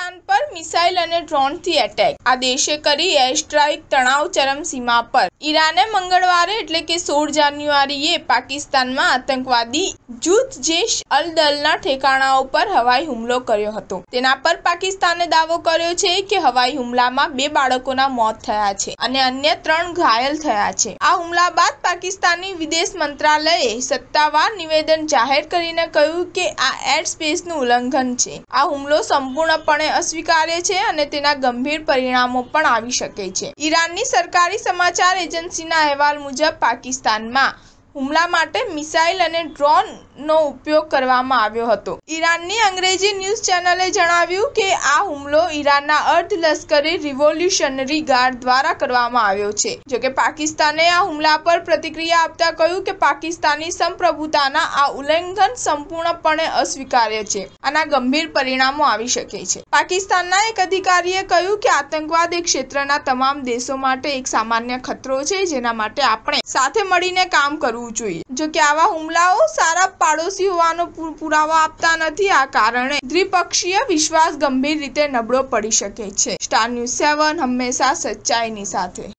પાકિસ્તાન પર મિસાઇલ અને ડ્રોનથી એટેક આ દેશે કરી એર સ્ટ્રાઇક તણાવ સીમા પર ઈરાને મંગળવારે એટલે કે સોળ જાન્યુઆરીએ પાકિસ્તાનમાં આતંકવાદી જૂથ જેશ અલ દલના ઠેકાણાઓ પર હવાઈ હુમલો કર્યો હતો તેના પર પાકિસ્તાને દાવો કર્યો છે કે હવાઈ હુમલામાં બે બાળકોના મોત થયા છે અને અન્ય ત્રણ ઘાયલ થયા છે આ હુમલા બાદ પાકિસ્તાની વિદેશ મંત્રાલયે સત્તાવાર નિવેદન જાહેર કરીને કહ્યું કે આ એર સ્પેસનું ઉલ્લંઘન છે આ હુમલો સંપૂર્ણપણે અસ્વીકારે છે અને તેના ગંભીર પરિણામો પણ આવી શકે છે ઈરાનની સરકારી સમાચાર એજન્સીના અહેવાલ મુજબ પાકિસ્તાનમાં હુમલા માટે મિસાઇલ અને ડ્રોનનો ઉપયોગ કરવામાં આવ્યો હતો ઈરાનની અંગ્રેજી ન્યૂઝ ચેનલે જણાવ્યું કે આ હુમલો ઈરાનના અર્ધ લશ્કરી રિવોલ્યુશનરી ગાર્ડ દ્વારા કરવામાં આવ્યો છે જોકે પાકિસ્તાને આ હુમલા પર પ્રતિક્રિયા આપતા કહ્યું કે પાકિસ્તાની સંપ્રભુતાના આ ઉલ્લંઘન સંપૂર્ણપણે અસ્વીકાર્ય છે આના ગંભીર પરિણામો આવી શકે છે પાકિસ્તાનના એક અધિકારીએ કહ્યું કે આતંકવાદ એ ક્ષેત્રના તમામ દેશો માટે એક સામાન્ય ખતરો છે જેના માટે આપણે સાથે મળીને કામ કરવું કરવું જોઈએ જો કે આવા હુમલાઓ સારા પાડોશી હોવાનો પુરાવો આપતા નથી આ કારણે દ્વિપક્ષીય વિશ્વાસ ગંભીર રીતે નબળો પડી શકે છે સ્ટાર ન્યૂઝ સેવન હંમેશા સચ્ચાઈની સાથે